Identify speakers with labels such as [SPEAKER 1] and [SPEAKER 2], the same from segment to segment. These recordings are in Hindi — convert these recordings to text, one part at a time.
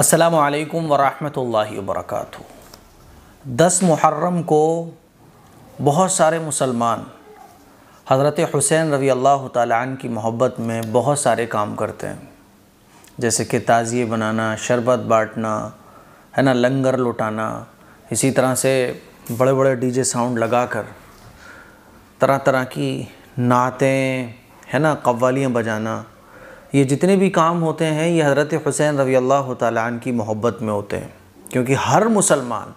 [SPEAKER 1] असलकम वरहमल वर्क दस मुहर्रम को बहुत सारे मुसलमान हज़रत हुसैन रवी अल्लाह तन की मोहब्बत में बहुत सारे काम करते हैं जैसे कि ताज़िए बनाना शरबत बाँटना है ना लंगर लुटाना इसी तरह से बड़े बड़े डीजे साउंड लगाकर तरह तरह की नातें है ना कव्वालियाँ बजाना ये जितने भी काम होते हैं ये हज़रत हुसैन रवी अल्लाह तन की मोहब्बत में होते हैं क्योंकि हर मुसलमान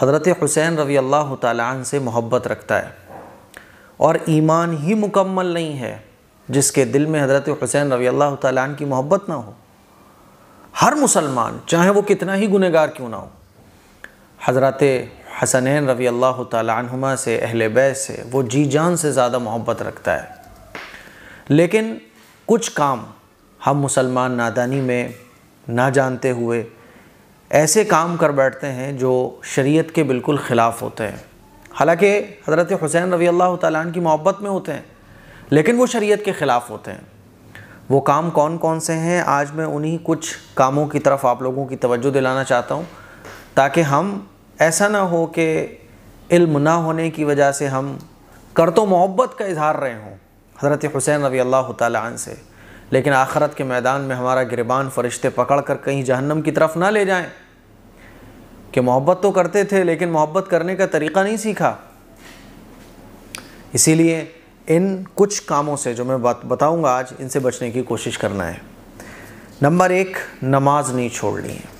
[SPEAKER 1] हज़रत हुसैन रवी अल्लाह तन से मोहब्बत रखता है और ईमान ही मुकम्मल नहीं है जिसके दिल में हज़रत हुसैन रवी अल्लाह तन की मोहब्बत ना हो हर मुसलमान चाहे वो कितना ही गुनहगार क्यों ना हो हज़रत हसनैन रवी अल्लाह तुमा से अहल बै से वो जी जान से ज़्यादा मोहब्बत रखता है लेकिन कुछ काम हम मुसलमान नादानी में ना जानते हुए ऐसे काम कर बैठते हैं जो शरीयत के बिल्कुल ख़िलाफ़ होते हैं हालांकि हज़रत हुसैन रवी अल्लाह तन की मोहब्बत में होते हैं लेकिन वो शरीयत के ख़िलाफ़ होते हैं वो काम कौन कौन से हैं आज मैं उन्हीं कुछ कामों की तरफ आप लोगों की तवज्जो दिलाना चाहता हूँ ताकि हम ऐसा ना हो कि इल्म ना होने की वजह से हम कर तो मोहब्बत का इजहार रहे हों हज़रत हुसैन रवी अल्लाह तन से लेकिन आखरत के मैदान में हमारा गिरबान फरिश्ते पकड़ कर कहीं जहन्नम की तरफ ना ले जाएं कि मोहब्बत तो करते थे लेकिन मोहब्बत करने का तरीक़ा नहीं सीखा इसीलिए इन कुछ कामों से जो मैं बात बताऊँगा आज इनसे बचने की कोशिश करना है नंबर एक नमाज नहीं छोड़नी है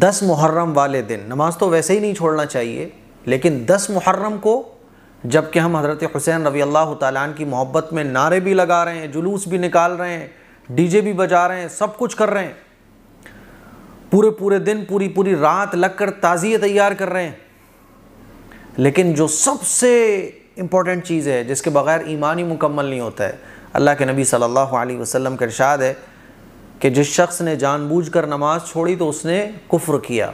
[SPEAKER 1] दस मुहर्रम वाले दिन नमाज तो वैसे ही नहीं छोड़ना चाहिए लेकिन दस मुहर्रम को जबकि हम हज़रत हुसैन रवी अल्लाह तन की मोहब्बत में नारे भी लगा रहे हैं जुलूस भी निकाल रहे हैं डीजे भी बजा रहे हैं सब कुछ कर रहे हैं पूरे पूरे दिन पूरी पूरी रात लगकर ताज़िए तैयार कर रहे हैं लेकिन जो सबसे इम्पॉर्टेंट चीज़ है जिसके बगैर ईमान ही मुकम्मल नहीं होता है अल्लाह के नबी सल्लल्लाहु अलैहि वसल्लम का इरशाद है कि जिस शख्स ने जानबूझकर नमाज छोड़ी तो उसने कुफ्र किया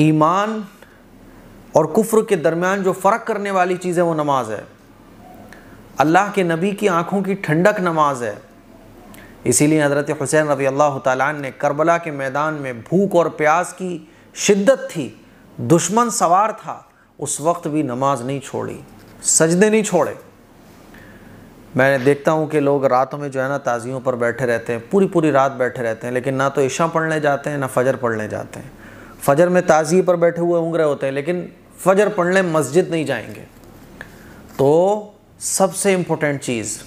[SPEAKER 1] ईमान और कुफ्र के दरमियान जो फ़र्क करने वाली चीज़ है वो नमाज है अल्लाह के नबी की आँखों की ठंडक नमाज है इसीलिए हज़रत हुसैन रज़ी अल्लाह ताला ने करबला के मैदान में भूख और प्यास की शिद्दत थी दुश्मन सवार था उस वक्त भी नमाज नहीं छोड़ी सजदे नहीं छोड़े मैं देखता हूँ कि लोग रातों में जो है ना ताज़ियों पर बैठे रहते हैं पूरी पूरी रात बैठे रहते हैं लेकिन ना तो ईशा पढ़ने जाते हैं ना फजर पढ़ने जाते हैं फजर में ताज़िए पर बैठे हुए उंग रहे होते हैं लेकिन फजर पढ़ने मस्जिद नहीं जाएंगे तो सबसे इम्पोर्टेंट चीज़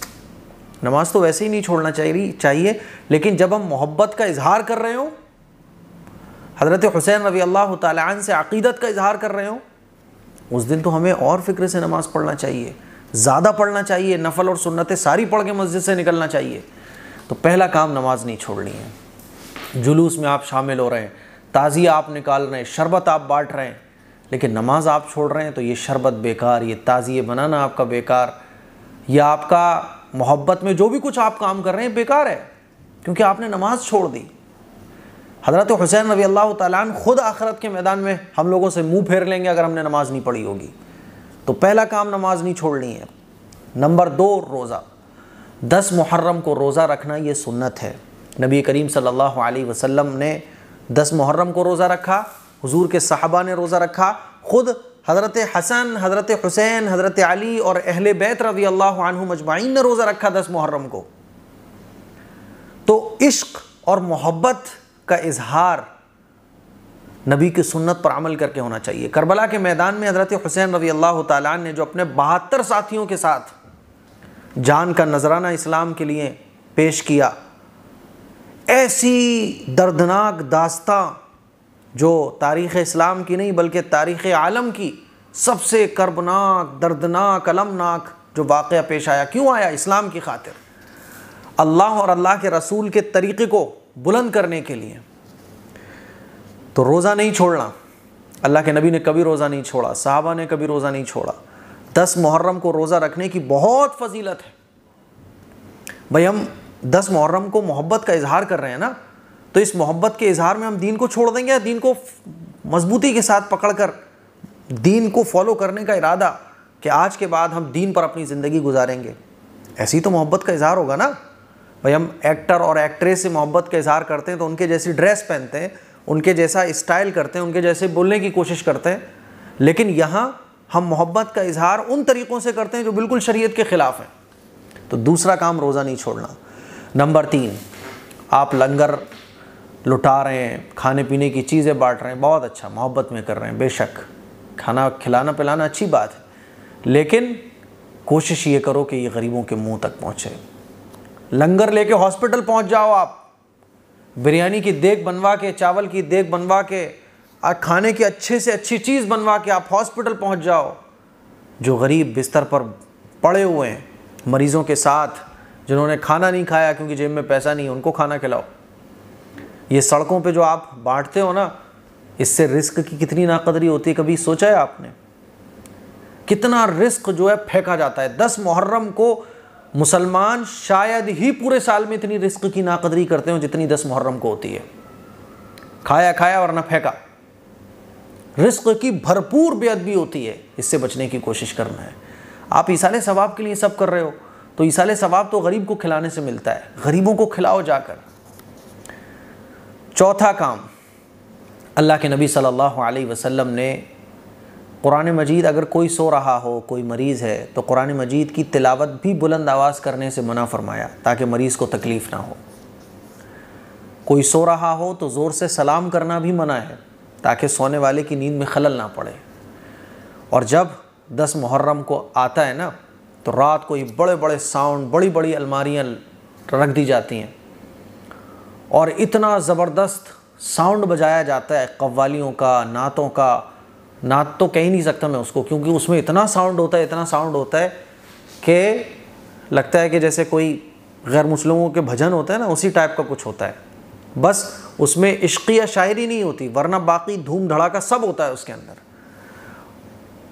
[SPEAKER 1] नमाज तो वैसे ही नहीं छोड़ना चाहिए चाहिए लेकिन जब हम मोहब्बत का इजहार कर रहे हो हज़रत हुसैन रवी अल्लाह तन से अकीदत का इजहार कर रहे हो उस दिन तो हमें और फ़िक्र से नमाज़ पढ़ना चाहिए ज़्यादा पढ़ना चाहिए नफल और सुन्नतें सारी पढ़ के मस्जिद से निकलना चाहिए तो पहला काम नमाज नहीं छोड़नी है जुलूस में आप शामिल हो रहे हैं ताज़िया आप निकाल रहे हैं शरबत आप बांट रहे हैं लेकिन नमाज आप छोड़ रहे हैं तो ये शरबत बेकार ये ताज़िए बनाना आपका बेकार या आपका मोहब्बत में जो भी कुछ आप काम कर रहे हैं बेकार है क्योंकि आपने नमाज छोड़ दी हज़रत हुसैन रवी अल्लाह तन ख़ुद आखरत के मैदान में हम लोगों से मुंह फेर लेंगे अगर हमने नमाज़ नहीं पढ़ी होगी तो पहला काम नमाज नहीं छोड़नी है नंबर दो रोज़ा दस मुहर्रम को रोज़ा रखना ये सुन्नत है नबी करीम सल्लल्लाहु अलैहि वसल्लम ने दस मुहर्रम को रोज़ा रखा हुजूर के साहबा ने रोज़ा रखा ख़ुद हज़रत हसन हज़रत हुसैन हज़रत अली और अहल बैत रवी अल्लाह मजमाइन ने रोज़ा रखा दस मुहर्रम को तो इश्क और मोहब्बत का इजहार नबी की सुन्नत पर अमल करके होना चाहिए करबला के मैदान में हज़रत हुसैन रवी अल्लाह तन ने जो अपने बहत्तर साथियों के साथ जान का नजराना इस्लाम के लिए पेश किया ऐसी दर्दनाक दास्तां जो तारीख़ इस्लाम की नहीं बल्कि तारीख़ आलम की सबसे कर्बनाक दर्दनाक अलमनाक जो वाक़ पेश आया क्यों आया इस्लाम की खातिर अल्लाह और अल्लाह के रसूल के तरीक़े को बुलंद करने के लिए तो रोज़ा नहीं छोड़ना अल्लाह के नबी ने कभी रोज़ा नहीं छोड़ा साहबा ने कभी रोज़ा नहीं छोड़ा दस मुहर्रम को रोज़ा रखने की बहुत फजीलत है भाई हम दस मुहर्रम को मोहब्बत का इजहार कर रहे हैं ना तो इस मोहब्बत के इजहार में हम दीन को छोड़ देंगे या दीन को मजबूती के साथ पकड़कर दीन को फॉलो करने का इरादा कि आज के बाद हम दीन पर अपनी ज़िंदगी गुजारेंगे ऐसी तो मोहब्बत का इजहार होगा ना भाई हम एक्टर और एक्ट्रेस से मोहब्बत का इजहार करते हैं तो उनके जैसी ड्रेस पहनते हैं उनके जैसा स्टाइल करते हैं उनके जैसे बोलने की कोशिश करते हैं लेकिन यहाँ हम मोहब्बत का इजहार उन तरीक़ों से करते हैं जो बिल्कुल शरीयत के ख़िलाफ़ हैं तो दूसरा काम रोज़ा नहीं छोड़ना नंबर तीन आप लंगर लुटा रहे हैं खाने पीने की चीज़ें बांट रहे हैं बहुत अच्छा मोहब्बत में कर रहे हैं बेशक खाना खिलाना पिलाना अच्छी बात है लेकिन कोशिश ये करो कि ये गरीबों के मुंह तक पहुँचे लंगर लेके हॉस्पिटल पहुँच जाओ आप बिरयानी की देख बनवा के चावल की देख बनवा के खाने की अच्छे से अच्छी चीज़ बनवा के आप हॉस्पिटल पहुँच जाओ जो गरीब बिस्तर पर पड़े हुए हैं मरीज़ों के साथ जिन्होंने खाना नहीं खाया क्योंकि जेब में पैसा नहीं है उनको खाना खिलाओ ये सड़कों पे जो आप बांटते हो ना इससे रिस्क की कितनी नाकदरी होती है कभी सोचा है आपने कितना रिस्क जो है फेंका जाता है दस मुहर्रम को मुसलमान शायद ही पूरे साल में इतनी रिस्क की नाकदरी करते हो जितनी दस मुहर्रम को होती है खाया खाया वरना फेंका रिस्क की भरपूर बेअदबी होती है इससे बचने की कोशिश करना है आप ईसाले सवाब के लिए सब कर रहे हो तो ईसाले सवाब तो गरीब को खिलाने से मिलता है गरीबों को खिलाओ जाकर चौथा काम अल्लाह के नबी सल्लल्लाहु अलैहि वसल्लम ने कुरान मजीद अगर कोई सो रहा हो कोई मरीज़ है तो कुरान मजीद की तिलावत भी बुलंद आवाज़ करने से मना फरमाया ताकि मरीज़ को तकलीफ़ ना हो कोई सो रहा हो तो ज़ोर से सलाम करना भी मना है ताकि सोने वाले की नींद में खलल ना पड़े और जब दस मुहर्रम को आता है ना तो रात को ये बड़े बड़े साउंड बड़ी बड़ी अलमारियाँ रख दी जाती हैं और इतना ज़बरदस्त साउंड बजाया जाता है कव्वालियों का नातों का नात तो कह ही नहीं सकता मैं उसको क्योंकि उसमें इतना साउंड होता है इतना साउंड होता है कि लगता है कि जैसे कोई गैर मुस्लिमों के भजन होते हैं ना उसी टाइप का कुछ होता है बस उसमें इश्किया शायरी नहीं होती वरना बाकी धूम धड़ाका सब होता है उसके अंदर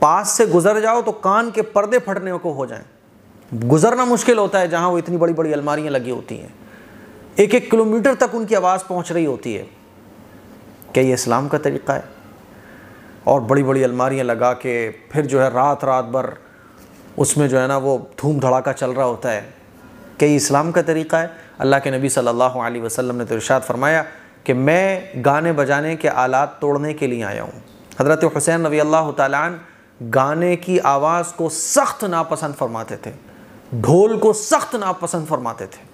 [SPEAKER 1] पास से गुजर जाओ तो कान के पर्दे फटने को हो जाएं गुजरना मुश्किल होता है जहाँ वो इतनी बड़ी बड़ी अलमारियाँ लगी होती हैं एक एक किलोमीटर तक उनकी आवाज़ पहुंच रही होती है क्या ये इस्लाम का तरीक़ा है और बड़ी बड़ी अलमारियाँ लगा के फिर जो है रात रात भर उसमें जो है ना वो धूम धड़ाका चल रहा होता है क्या ये इस्लाम का तरीक़ा है अल्लाह के नबी सल्लल्लाहु अलैहि वसल्लम ने तो इरशाद फरमाया कि मैं गाने बजाने के आलात तोड़ने के लिए आया हूँ हज़रत हुसैन रवी अल्लाह तालान गाने की आवाज़ को सख्त नापसंद फरमाते थे ढोल को सख्त नापसंद फरमाते थे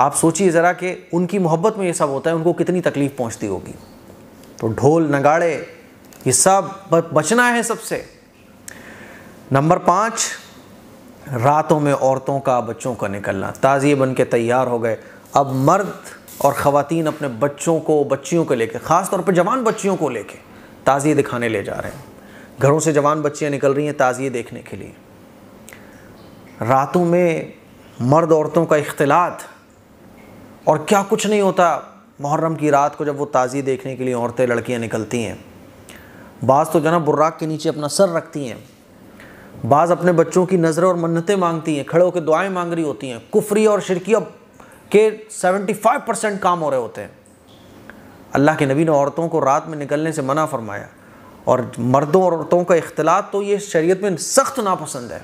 [SPEAKER 1] आप सोचिए ज़रा कि उनकी मोहब्बत में ये सब होता है उनको कितनी तकलीफ़ पहुंचती होगी तो ढोल नगाड़े ये सब बचना है सबसे नंबर पाँच रातों में औरतों का बच्चों का निकलना ताज़िए बन के तैयार हो गए अब मर्द और ख़वातीन अपने बच्चों को बच्चियों को लेके ख़ास तौर पर जवान बच्चियों को लेके ताज़िए दिखाने ले जा रहे हैं घरों से जवान बच्चियाँ निकल रही हैं ताज़िए देखने के लिए रातों में मर्द औरतों का इख्तलात और क्या कुछ नहीं होता मुहर्रम की रात को जब वो ताज़ी देखने के लिए औरतें लड़कियाँ निकलती हैं बाज़ तो जना बुर्राक के नीचे अपना सर रखती हैं बाज़ अपने बच्चों की नज़रें और मन्नतें मांगती हैं खड़े होकर दुआएं मांग रही होती हैं कुफरी और शिरकिया के 75 परसेंट काम हो रहे होते हैं अल्लाह के नबी ने औरतों को रात में निकलने से मना फरमाया और मर्दों और औरतों का इख्तलात तो ये शरीयत में सख्त नापसंद है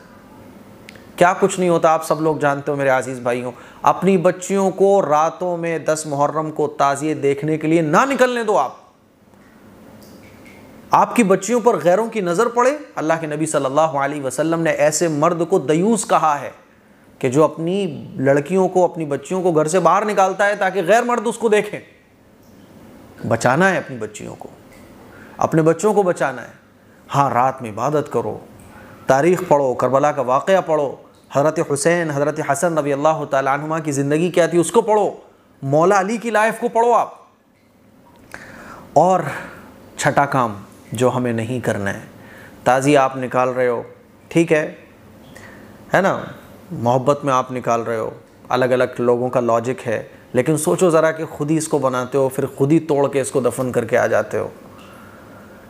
[SPEAKER 1] क्या कुछ नहीं होता आप सब लोग जानते हो मेरे आजीज़ भाइयों अपनी बच्चियों को रातों में दस मुहर्रम को ताज़िए देखने के लिए ना निकलने दो आप आपकी बच्चियों पर गैरों की नज़र पड़े अल्लाह के नबी सल्लल्लाहु अलैहि वसल्लम ने ऐसे मर्द को दयूस कहा है कि जो अपनी लड़कियों को अपनी बच्चियों को घर से बाहर निकालता है ताकि गैर मर्द उसको देखें बचाना है अपनी बच्चियों को अपने बच्चों को बचाना है हाँ रात में इबादत करो तारीख़ पढ़ो करबला का वाक़ पढ़ो हज़रत हुसैन हज़रत हसन नबी अल्लाह तुमा की ज़िंदगी क्या थी उसको पढ़ो मौला अली की लाइफ को पढ़ो आप और छठा काम जो हमें नहीं करना है ताज़ी आप निकाल रहे हो ठीक है है ना मोहब्बत में आप निकाल रहे हो अलग अलग लोगों का लॉजिक है लेकिन सोचो ज़रा कि खुद ही इसको बनाते हो फिर खुद ही तोड़ के इसको दफन करके आ जाते हो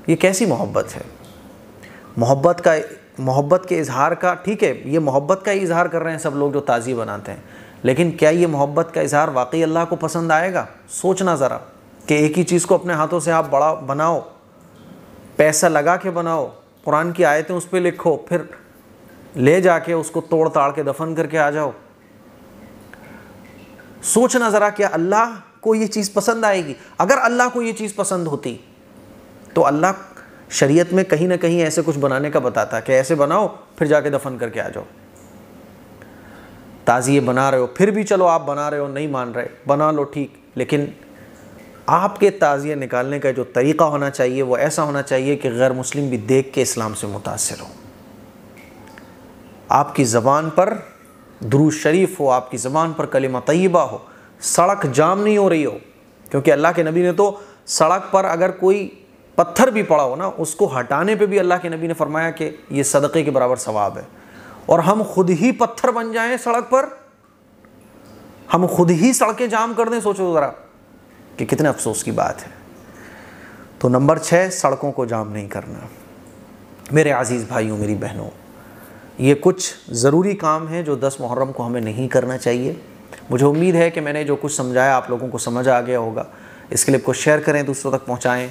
[SPEAKER 1] ये कैसी मोहब्बत है मोहब्बत का मोहब्बत के इजहार का ठीक है ये मोहब्बत का ही इजहार कर रहे हैं सब लोग जो ताज़ी बनाते हैं लेकिन क्या ये मोहब्बत का इजहार वाकई अल्लाह को पसंद आएगा सोचना ज़रा कि एक ही चीज़ को अपने हाथों से आप बड़ा बनाओ पैसा लगा के बनाओ कुरान की आयतें उस पर लिखो फिर ले जाके उसको तोड़ ताड़ के दफन करके आ जाओ सोचना ज़रा क्या अल्लाह को ये चीज़ पसंद आएगी अगर अल्लाह को ये चीज़ पसंद होती तो अल्लाह शरीयत में कहीं ना कहीं ऐसे कुछ बनाने का बताता है कि ऐसे बनाओ फिर जाके दफन करके आ जाओ ताज़िए बना रहे हो फिर भी चलो आप बना रहे हो नहीं मान रहे बना लो ठीक लेकिन आपके ताज़िए निकालने का जो तरीक़ा होना चाहिए वो ऐसा होना चाहिए कि गैर मुस्लिम भी देख के इस्लाम से मुतासर हो आपकी ज़बान पर दरू शरीफ हो आपकी ज़बान पर कलिमा तयबा हो सड़क जाम नहीं हो रही हो क्योंकि अल्लाह के नबी ने तो सड़क पर अगर कोई पत्थर भी पड़ा हो ना उसको हटाने पे भी अल्लाह के नबी ने फरमाया कि ये सदक़े के बराबर सवाब है और हम खुद ही पत्थर बन जाएं सड़क पर हम खुद ही सड़कें जाम कर दें सोचो ज़रा कि कितने अफसोस की बात है तो नंबर छः सड़कों को जाम नहीं करना मेरे अज़ीज़ भाइयों मेरी बहनों ये कुछ ज़रूरी काम हैं जो दस मुहर्रम को हमें नहीं करना चाहिए मुझे उम्मीद है कि मैंने जो कुछ समझाया आप लोगों को समझ आ गया होगा इसके लिए आपको शेयर करें दूसरों तक पहुँचाएँ